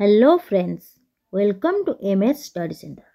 hello friends welcome to M S study centre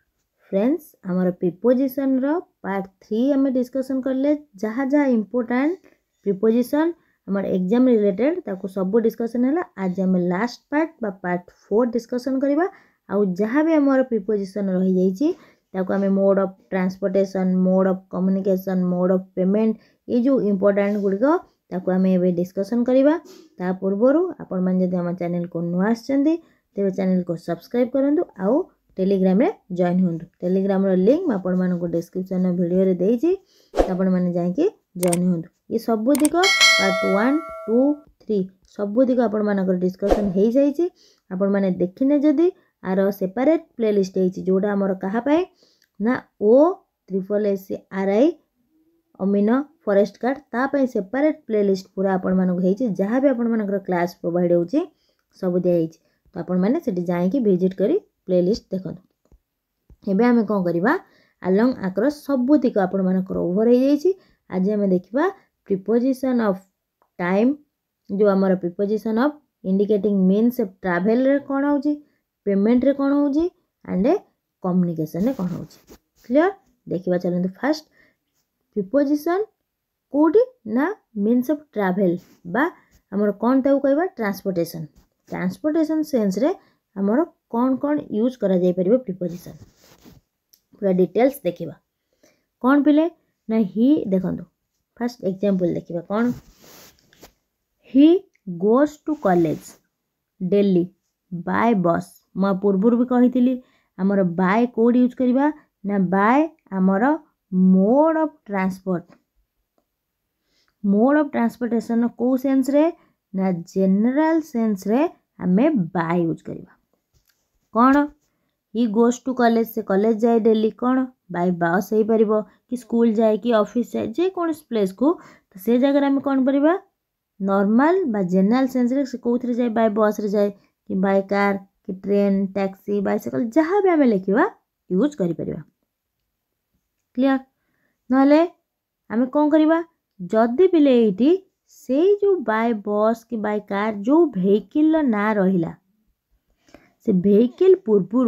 friends ଆମର ପ୍ରିପୋଜିସନ୍ର part three ଆମେ discussion କଲେ ଯାହା ଯାହା ଇମ୍ପୋର୍ଟାଣ୍ଟ ପ୍ରିପୋଜିସନ୍ ଆମର ଏକ୍ଜାମ୍ ରିଲେଟେଡ଼୍ ତାକୁ ସବୁ ଡିସ୍କସନ୍ ହେଲା ଆଜି ଆମେ ଲାଷ୍ଟ ପାର୍ଟ ବା ପାର୍ଟ ଫୋର୍ ଡିସ୍କସନ୍ କରିବା ଆଉ ଯାହା ବି ଆମର ପ୍ରିପୋଜିସନ୍ ରହିଯାଇଛି ତାକୁ ଆମେ mode of transportation mode of communication mode of payment ଏଇ ଯେଉଁ ଇମ୍ପୋର୍ଟାଣ୍ଟ ଗୁଡ଼ିକ ତାକୁ ଆମେ ଏବେ ଡିସ୍କସନ୍ କରିବା ତା ପୂର୍ବରୁ ଆପଣମାନେ ଯଦି ଆମ ଚ୍ୟାନେଲ୍କୁ ନୂଆ ଆସିଛନ୍ତି तेरे चैनल को सब्सक्राइब करूँ आउ टेलीग्राम जॉन हूँ टेलीग्राम रिंक आपण मैं डिस्क्रिपन भिडियो देखें जाइए जॉन हूँ ये सबुद पार्ट वन टू थ्री सबुदिक आपण मान डिस्कसन हो जाए आपण देखने जदि आर सेपरेट प्ले लिस्ट होटा आमर क्या ना O triple S R I अमीन फरेस्ट कार्ड तापाई सेपरेट प्ले लिस्ट पूरा आपण मानक जहाँ भी आपण मानक क्लास प्रोभाइड हो सब दिखाई ତ ଆପଣମାନେ ସେଠି ଯାଇକି ଭିଜିଟ୍ କରି ପ୍ଲେଲିଷ୍ଟ ଦେଖନ୍ତୁ ଏବେ ଆମେ କ'ଣ କରିବା ଆଲଙ୍ଗ ଆକ୍ର ସବୁତିକ ଆପଣମାନଙ୍କର ଓଭର ହେଇଯାଇଛି ଆଜି ଆମେ ଦେଖିବା ପ୍ରିପୋଜିସନ୍ ଅଫ୍ ଟାଇମ୍ ଯେଉଁ ଆମର ପ୍ରିପୋଜିସନ୍ ଅଫ୍ ଇଣ୍ଡିକେଟିଂ ମିନ୍ସ ଟ୍ରାଭେଲରେ କ'ଣ ହେଉଛି ପେମେଣ୍ଟରେ କ'ଣ ହେଉଛି ଆଣ୍ଡ କମ୍ୟୁନିକେସନ୍ରେ କ'ଣ ହେଉଛି କ୍ଲିଅର୍ ଦେଖିବା ଚାଲନ୍ତୁ ଫାର୍ଷ୍ଟ ପ୍ରିପୋଜିସନ୍ କେଉଁଠି ନା ମିନ୍ସ ଅଫ୍ ଟ୍ରାଭେଲ୍ ବା ଆମର କ'ଣ ତାକୁ କହିବା ଟ୍ରାନ୍ସପୋର୍ଟେସନ୍ ଟ୍ରାନ୍ସପୋର୍ଟେସନ୍ ସେନ୍ସରେ ଆମର କ'ଣ କ'ଣ ୟୁଜ୍ କରାଯାଇପାରିବ ପ୍ରିପୋଜିସନ୍ ପୁରା ଡିଟେଲ୍ସ ଦେଖିବା କ'ଣ ପିଲେ ନା ହି ଦେଖନ୍ତୁ ଫାର୍ଷ୍ଟ ଏକ୍ଜାମ୍ପଲ୍ ଦେଖିବା କ'ଣ he goes to college daily by bus ମୁଁ ପୂର୍ବରୁ ବି କହିଥିଲି ଆମର ବାଏ କୋଡ଼୍ ୟୁଜ୍ କରିବା ନା ବାଏ ଆମର mode of transport mode of transportation କେଉଁ ସେନ୍ସରେ ना जेनराल सेन्सरे आम बा यूज करवा कौन हि गोज टू कलेज से कलेज जाए डेली कौन बाय बस हो पार कि स्कूल जाए कि अफिस् जाए जेकोसी प्लेस को तो से जगह आम कौन कर नर्माल जेनराल सेन्सरे कौ थे जाए बाय बस जाए कि बाय कार कि ट्रेन टैक्सी बैसेकल जहाँ भी आम लिखा यूज करपर क्लीयर ना आम कौन करवा जदि पिले से जो बाय बस कि बाय कार जो भेकिल ना रहिला से भेकिल पूर्वर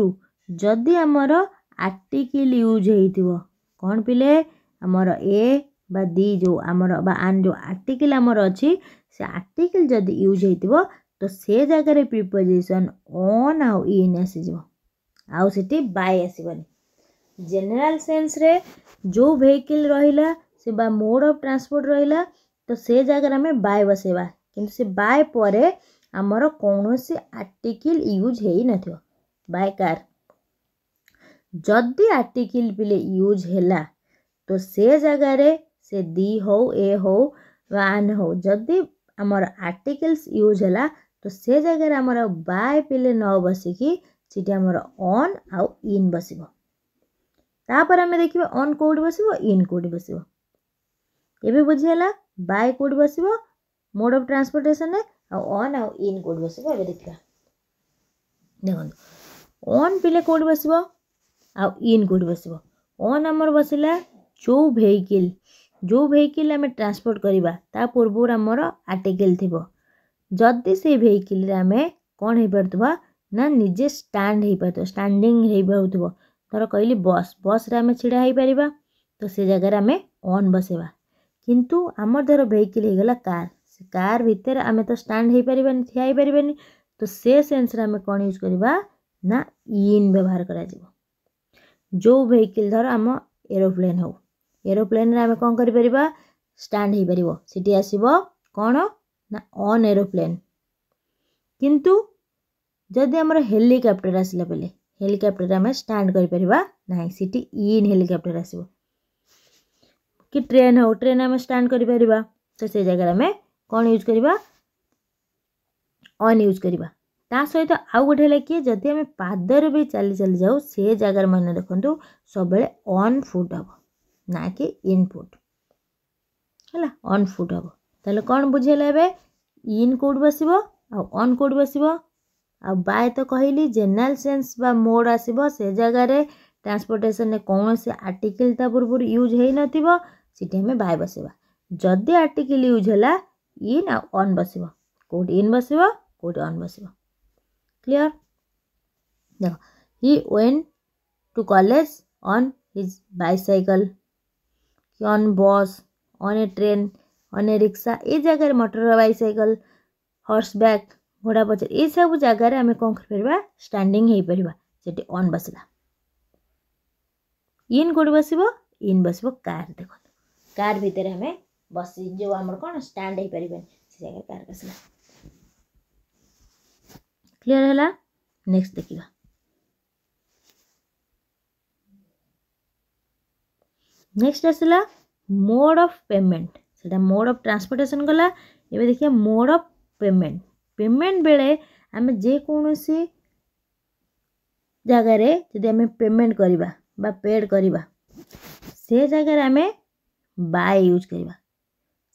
जदि आमर आर्टिकल यूज हो कौन पिले आमर ए बा दी जो आमर आन जो आर्टिकल आमर अच्छी से आर्टिकल जदि यूज हो तो से जगह प्रिपोजिशन ऑन आउ इन आसीज आठ बाय आसवनी जेनेल सेन्स जो वेहकिल रहा से बा मोड ऑफ ट्रांसपोर्ट रहा तो से जगार आम बाय बसवा कि बाय पर आमर कौन सी आर्टिकल यूज हो न बाय कार जदि आर्टिकल बिले यूज है तो से जगार से दी हो ए हो वन हो जदि आमर आर्टिकल्स यूज है तो से जगार आम बाय पे न बसिकी आमर अन् आउ इन बसवर आम देखिए अन् कौट बस इन कौट बस एवं बुझीगला बाय कौट बस मोड अफ ट्रांसपोर्टेसन आन आउ इन कौट बस देखा देख पे कौट बस इन कौट बस अन् आम बस ला जो वेहकिल जो वेहकिल आम ट्रांसपोर्ट करवा पूर्व आम आर्टिकल थी जदि से वेहकिल आम कौन हो पार ना निजे स्टाड हो पार स्टाडिंग थोड़ा कहली बस बस रे आम ढाई पार तो से जगह आम अन् बसवा କିନ୍ତୁ ଆମର ଧର ଭେହିକିଲ୍ ହେଇଗଲା କାର୍ ସେ କାର୍ ଭିତରେ ଆମେ ତ ଷ୍ଟାଣ୍ଡ ହେଇପାରିବାନି ଠିଆ ହେଇପାରିବାନି ତ ସେ ସେନ୍ସରେ ଆମେ କ'ଣ ୟୁଜ୍ କରିବା ନା ଇନ୍ ବ୍ୟବହାର କରାଯିବ ଯେଉଁ ଭେହିକିଲ୍ ଧର ଆମ ଏରୋପ୍ଲେନ୍ ହେଉ ଏରୋପ୍ଲେନ୍ରେ ଆମେ କ'ଣ କରିପାରିବା ଷ୍ଟାଣ୍ଡ ହେଇପାରିବ ସେଠି ଆସିବ କ'ଣ ନା ଅନ୍ ଏରୋପ୍ଲେନ୍ କିନ୍ତୁ ଯଦି ଆମର ହେଲିକପ୍ଟର ଆସିଲା ବେଲେ ହେଲିକପ୍ଟରରେ ଆମେ ଷ୍ଟାଣ୍ଡ କରିପାରିବା ନାହିଁ ସେଠି ଇନ୍ ହେଲିକପ୍ଟର ଆସିବ कि ट्रेन हो ट्रेन आम स्टाण कर जगह आम कौन यूज करवा अन् करवा सहित आउ गोटे किए जदि आम पादर भी चली चली जाऊ से जगार मैंने देखो सब अन्फुट हम ना कि इनफुट है अन्फुट हम तेल कौन बुझेगा ए इन कौट बस अन् कौट बस आय तो कहली जेनेल सेन्स मोड आस से जगार ट्रांसपोर्टेसन कौन से आर्टिकल पूर्व यूज हो सीटी आम बाय बस जदि आर्टिकल यूज है इन आन बस कौट इन बस कौट अन् बस क्लीअर देख he on to college on his bicycle कि अन् बस अन् ए ट्रेन अन् ए रिक्सा ये जगार मटर बैसाइकल हर्स बैग घोड़ा पचर ये सब जगार आम कौन कर स्टाडिंग सेठी अन् बसला इन कौट बस इन बस कार देखो कार भितर हमें बस जो आम कौन स्टाड हो पारे सी जगह कार बसला क्लीयर है नेक्स्ट देखा नेक्स्ट आसला मोड अफ पेमेंट सीटा मोड अफ ट्रांसपोर्टेशन गला ये देखिए मोड अफ पेमेंट पेमेंट बेले आम जेकोसी जगह जब पेमेंट करवा पेड करवा से जगार आम बाय यूज करवा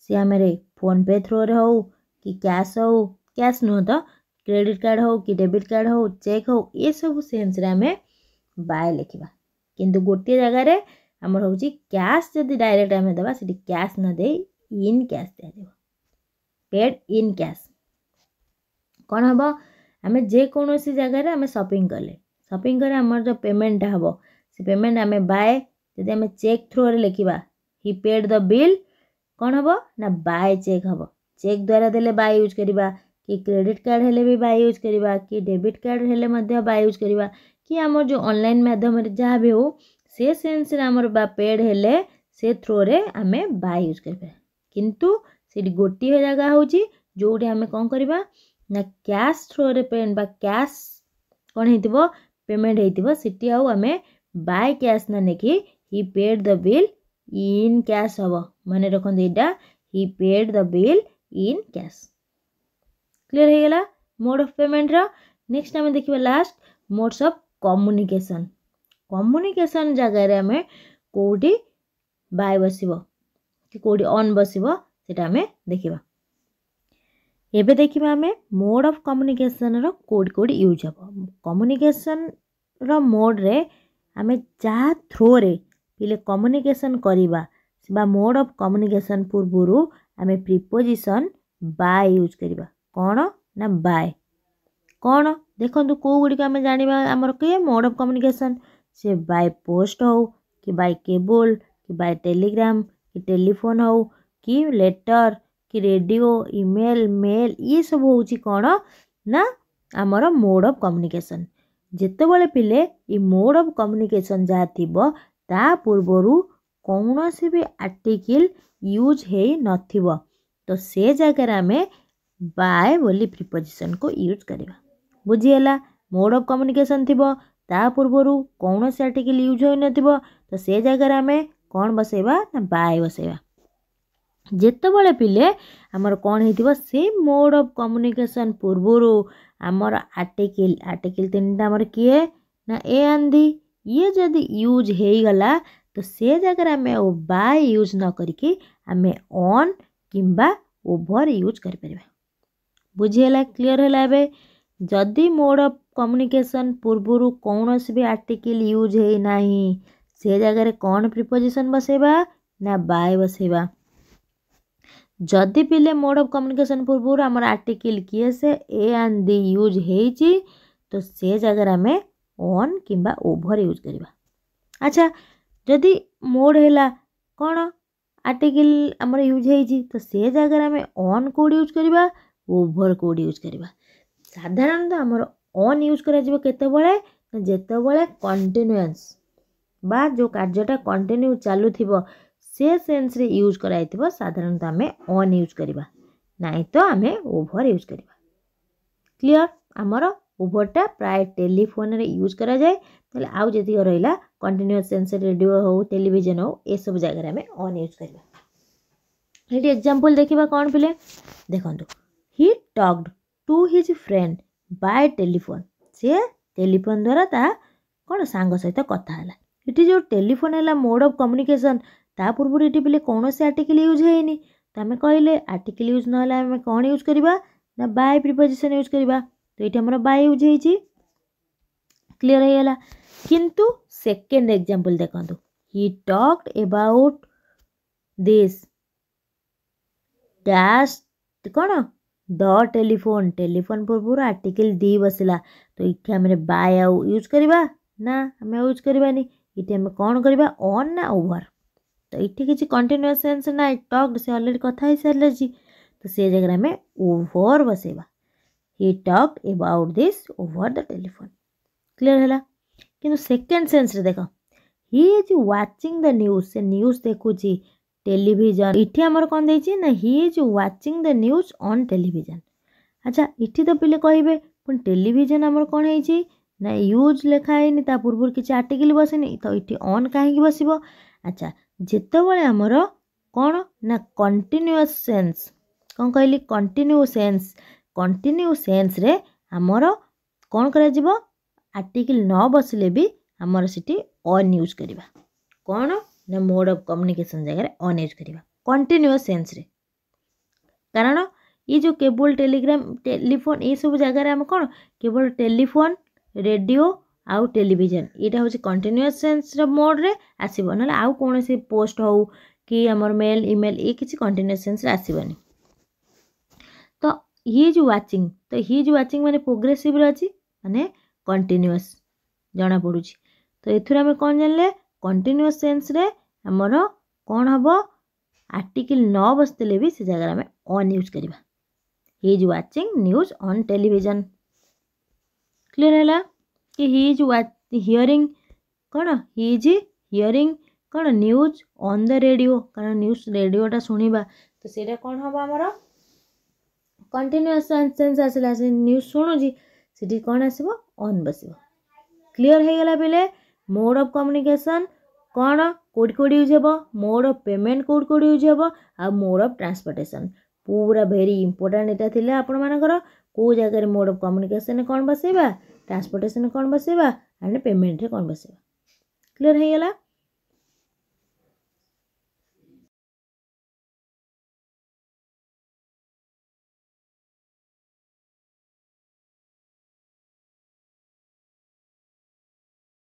सी आम फोन पे थ्रो रे हो कि कैश हो कैश नुह तो क्रेडिट कार्ड हो कि डेबिट कार्ड हो चेक हो ये सब सेन्स बाय लिखा किंतु गोटे जगार आमर हूँ कैश जब डायरेक्ट आम दे क्या न दे इन कैश दिजाव पेड इन कैश कौन हम आम जेकोसी जगार सपिंग कले सपिंग कले आम जो पेमेंटा हम से पेमेंट आम बाय जब आम चेक थ्रु रे लिखा हि पेड द बिल कौन हम ना बाय चेक हम चेक द्वारा देले बाय यूज करवा कि क्रेडिट कार्ड हेले भी बाय यूज करवा कि डेबिट कार्ड हेले बाय यूज करवा कि आम जो अनलाइन मध्यम जहाँ भी हो से सेन्स पेड हेले से थ्रो आम बाय यूज करु गोटे जगह हूँ जो आम कौन करवा ना क्या थ्रो पेमेंट बा क्या कौन हो पेमेंट होती आम बाय क्या ना नहीं कि he paid the bill in cash हम मन रखे यहाँ paid the bill in cash clear हो गला मोड अफ पेमेंट रेक्स्ट आम देख last modes of communication communication जगार आम कौटी बाय बस कौटी अन् बस आम देखा एवं देखा आम मोड अफ कम्युनिकेसन रोड कौट यूज हम कम्युनिकेसन रोड्रे आम जहाँ थ्रो ହେଲେ କମ୍ୟୁନିକେସନ୍ କରିବା ବା ମୋଡ଼୍ ଅଫ୍ କମ୍ୟୁନିକେସନ୍ ପୂର୍ବରୁ ଆମେ ପ୍ରିପୋଜିସନ୍ ବାଏ ୟୁଜ୍ କରିବା କ'ଣ ନା ବାଏ କ'ଣ ଦେଖନ୍ତୁ କେଉଁ ଗୁଡ଼ିକ ଆମେ ଜାଣିବା ଆମର କିଏ ମୋଡ଼୍ ଅଫ୍ କମ୍ୟୁନିକେସନ୍ ସେ ବାଏ ପୋଷ୍ଟ ହେଉ କି ବାଏ କେବୁଲ୍ କି ବାଏ ଟେଲିଗ୍ରାମ୍ କି ଟେଲିଫୋନ୍ ହେଉ କି ଲେଟର୍ କି ରେଡ଼ିଓ ଇମେଲ୍ ମେଲ୍ ଏସବୁ ହେଉଛି କ'ଣ ନା ଆମର ମୋଡ଼୍ ଅଫ୍ କମ୍ୟୁନିକେସନ୍ ଯେତେବେଳେ ପିଲେ ଏ ମୋଡ଼୍ ଅଫ୍ କମ୍ୟୁନିକେସନ୍ ଯାହା ଥିବ तापूर्व कौन सी भी आर्टिकल यूज हो न तो से जगार आम बाय बोली प्रिपोजिशन को यूज करवा बुझीला मोड अफ कम्युनिकेसन थी ता पूर्व कौन सी आर्टिकल यूज हो न तो से जगार आम कौन बस बाय बसईवा जोबले पिले आमर कौन हो मोड अफ कम्युनिकेसन पूर्वर आमर आर्टिकल आर्टिकल तीन टाइम किए ना ए आंधी ये जदि यूज हो गला तो से जगह आम बाय यूज न करके आम अन् किंबा ओभर यूज कर बुझेगा क्लीअर है मोड अफ कम्युनिकेसन पूर्वर कौन सी आर्टिकल यूज होना से जगह कौन प्रिपोजिशन बसेबा ना बाय बसेबा जदि पिले मोड अफ कम्युनिकेसन पूर्व आम आर्टिकल किए से ए एंड दि यूज हो तो से जगह आम ଅନ୍ କିମ୍ବା ଓଭର୍ ୟୁଜ୍ କରିବା ଆଚ୍ଛା ଯଦି ମୋଡ଼ ହେଲା କ'ଣ ଆର୍ଟିକିଲ୍ ଆମର ୟୁଜ୍ ହେଇଛି ତ ସେ ଜାଗାରେ ଆମେ ଅନ୍ କୋଡ଼୍ ୟୁଜ୍ କରିବା ଓଭର୍ କୋଡ଼୍ ୟୁଜ୍ କରିବା ସାଧାରଣତଃ ଆମର ଅନ୍ ୟୁଜ୍ କରାଯିବ କେତେବେଳେ ଯେତେବେଳେ କଣ୍ଟିନ୍ୟୁଆନ୍ସ ବା ଯେଉଁ କାର୍ଯ୍ୟଟା କଣ୍ଟିନ୍ୟୁ ଚାଲୁଥିବ ସେ ସେନ୍ସରେ ୟୁଜ୍ କରାଯାଇଥିବ ସାଧାରଣତଃ ଆମେ ଅନ୍ ୟୁଜ୍ କରିବା ନାହିଁ ତ ଆମେ ଓଭର୍ ୟୁଜ୍ କରିବା କ୍ଲିଅର୍ ଆମର ओभरटा प्राय टेलीफोन यूज कराए तो आउ जी रहा कंटिन्यूस सेनस रेडियो हो टेलीजन हो सब जगह आम अन् यूज करवा ये एक्जामपल देखा कौन पे देखो he talked to his friend by telephone सी टेलीफोन द्वारा ता कौन सांग सहित कथा ये जो टेलीफोन है मोड अफ कम्युनिकेसन ता पूर्व ये बोले कौन से आर्टिकल यूज है तो आम कहे आर्टिकल यूज ना कौन यूज करवा बाय प्रिपोजिशन यूज करवा तो ये आम बाय यूज हो क्लीयर होगा किंतु सेकेंड एग्जाम्पल देखु he talk about this dash कौन द टेलीफोन टेलीफोन पूर्व आर्टिकल दी बसला तो ये आम बाय आउ यूज करवा ना आम यूज करवानी ये आम कौन करवा अन् ना ओवर तो ये किसी कंटिन्यूस ना टक्ड से अलरेडी कथा सारे तो से जगह आम ओवर बसवा he talked about this over the telephone clear है किंतु सेकेंड सेन्स रे देख he is watching the news से न्यूज देखुची टेलीजन इटी आमर कौन देखिए ना he is watching the news on television अच्छा इटी तो पे कहे टेलीजन आमर कौन है ना यूज लेखाएनि ता पूर्व किसी आर्टिकल बसनी तो ये अन् कहीं बस अच्छा जितेबाला आमर कौन ना कंटिन्यूअस सेन्स कौन कहली कंटिन्यू सेन्स कंटिन्यू सेन्स आमर कौन कर आर्टिकल न बसले भी आम सीटी अन् यूज करवा कौन ना मोड अफ कम्युनिकेशन जगह अन् यूज करवा कंटिन्यूस सेन्स कारण ये जो केबल टेलीग्राम टेलीफोन ये सब जगार आम कौन केवल टेलीफोन रेडियो आउ टेलीजन यहाँ हूँ कंटिन्यूस सेन्स मोड्रे आसो ना आउ कौन पोस्ट हो कि आम मेल इमेल ये किसी कंटिन्यूस सेन्स आसवानी हिज व्वाचिङ ତ ହିଜ୍ ୱାଚିଂ ମାନେ ପ୍ରୋଗ୍ରେସିଭ୍ର ଅଛି ମାନେ କଣ୍ଟିନ୍ୟୁଅସ୍ ଜଣାପଡ଼ୁଛି ତ ଏଥିରୁ ଆମେ କ'ଣ ଜାଣିଲେ କଣ୍ଟିନ୍ୟୁଅସ୍ ସେନ୍ସରେ ଆମର କ'ଣ ହେବ ଆର୍ଟିକିଲ୍ ନ ବସିଥିଲେ ବି ସେ ଜାଗାରେ ଆମେ ଅନ୍ ୟୁଜ୍ କରିବା he is watching news on television clear ହେଲା କି ହି ଇଜ୍ ହିୟରିଂ କ'ଣ ହି ଇଜ୍ ହିୟରିଂ କ'ଣ ନ୍ୟୁଜ୍ ଅନ୍ ଦ ରେଡ଼ିଓ କାରଣ ନ୍ୟୁଜ୍ ରେଡ଼ିଓଟା ଶୁଣିବା ତ ସେଇଟା କ'ଣ ହେବ ଆମର କଣ୍ଟିନ୍ୟୁଅସ୍ ସେନ୍ସ ଆସିଲା ସେ ନ୍ୟୁଜ୍ ଶୁଣୁଛି ସେଠି କ'ଣ ଆସିବ ଅନ୍ ବସିବ କ୍ଲିଅର୍ ହେଇଗଲା ବେଲେ ମୋଡ଼ ଅଫ୍ କମ୍ୟୁନିକେସନ୍ କ'ଣ କେଉଁଠି କେଉଁଠି ୟୁଜ୍ ହେବ ମୋଡ଼ ଅଫ୍ ପେମେଣ୍ଟ କେଉଁଠି କେଉଁଠି ୟୁଜ୍ ହେବ ଆଉ ମୋଡ଼ ଅଫ୍ ଟ୍ରାନ୍ସପୋର୍ଟେସନ୍ ପୁରା ଭେରି ଇମ୍ପୋର୍ଟାଣ୍ଟ ଏଇଟା ଥିଲା ଆପଣମାନଙ୍କର କେଉଁ ଜାଗାରେ ମୋଡ଼ ଅଫ୍ କମ୍ୟୁନିକେସନ୍ରେ କ'ଣ ବସେଇବା ଟ୍ରାନ୍ସପୋର୍ଟେସନ୍ରେ କ'ଣ ବସେଇବା ଆଣ୍ଡ ପେମେଣ୍ଟରେ କ'ଣ ବସେଇବା କ୍ଲିଅର୍ ହେଇଗଲା